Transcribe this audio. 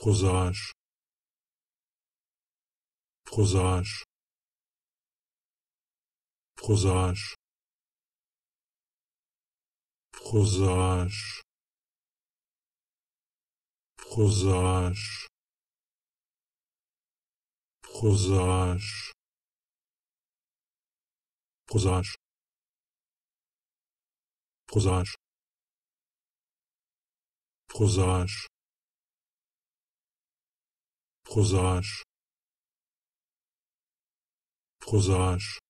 prosage prosage prosage prosage prosage prosage prosage prosage prosage prosaisch prosaisch